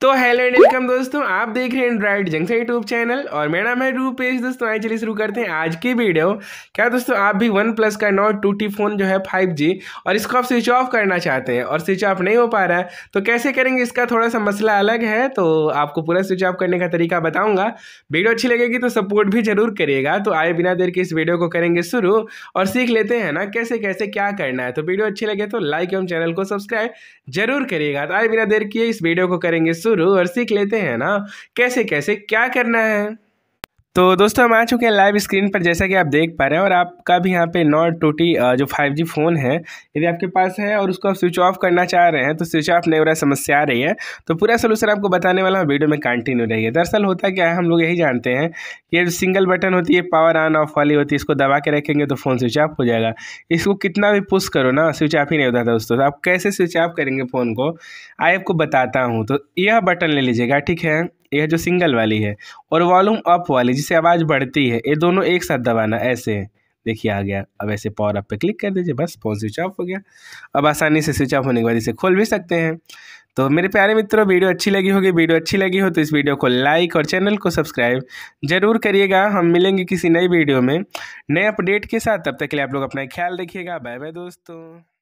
तो hello and welcome दोस्तों आप देख रहे हैं एंड्राइड जंक्शन यूट्यूब चैनल और मेरा नाम है रूपेश दोस्तों आइए चलिए शुरू करते हैं आज की वीडियो क्या दोस्तों आप भी वन प्लस का नॉट टू टी फ़ोन जो है फाइव जी और इसको आप स्विच ऑफ करना चाहते हैं और स्विच ऑफ नहीं हो पा रहा है तो कैसे करेंगे इसका थोड़ा सा मसला अलग है तो आपको पूरा स्विच ऑफ करने का तरीका बताऊँगा वीडियो अच्छी लगेगी तो सपोर्ट भी जरूर करिएगा तो आए बिना देर के इस वीडियो को करेंगे शुरू और सीख लेते हैं ना कैसे कैसे क्या करना है तो वीडियो अच्छी लगे तो लाइक एवं चैनल को सब्सक्राइब जरूर करिएगा तो आए बिना देर किए इस वीडियो को करेंगे शुरू और सीख लेते हैं ना कैसे कैसे क्या करना है तो दोस्तों हम आ चुके हैं लाइव स्क्रीन पर जैसा कि आप देख पा रहे हैं और आपका भी यहाँ पे नॉट टूटी जो 5G फ़ोन है यदि आपके पास है और उसको आप स्विच ऑफ करना चाह रहे हैं तो स्विच ऑफ नहीं हो रहा समस्या आ रही है तो पूरा सोल्यूशन आपको बताने वाला हूँ वीडियो में कंटिन्यू रहिए दरअसल होता क्या है हम लोग यही जानते हैं कि ये सिंगल बटन होती है पावर ऑन ऑफ वाली होती है इसको दबा के रखेंगे तो फ़ोन स्विच ऑफ हो जाएगा इसको कितना भी पुश करो ना स्विच ऑफ ही नहीं होता था दोस्तों तो आप कैसे स्विच ऑफ करेंगे फ़ोन को आई आपको बताता हूँ तो यह बटन ले लीजिएगा ठीक है यह जो सिंगल वाली है और वॉल्यूम अप वाली जिसे आवाज़ बढ़ती है ये दोनों एक साथ दबाना ऐसे देखिए आ गया अब ऐसे पावर अप पे क्लिक कर दीजिए बस फ़ोन स्विच ऑफ हो गया अब आसानी से स्विच ऑफ होने के बाद इसे खोल भी सकते हैं तो मेरे प्यारे मित्रों वीडियो अच्छी लगी होगी वीडियो अच्छी लगी हो तो इस वीडियो को लाइक और चैनल को सब्सक्राइब जरूर करिएगा हम मिलेंगे किसी नई वीडियो में नए अपडेट के साथ तब तक के लिए आप लोग अपना ख्याल रखिएगा बाय बाय दोस्तों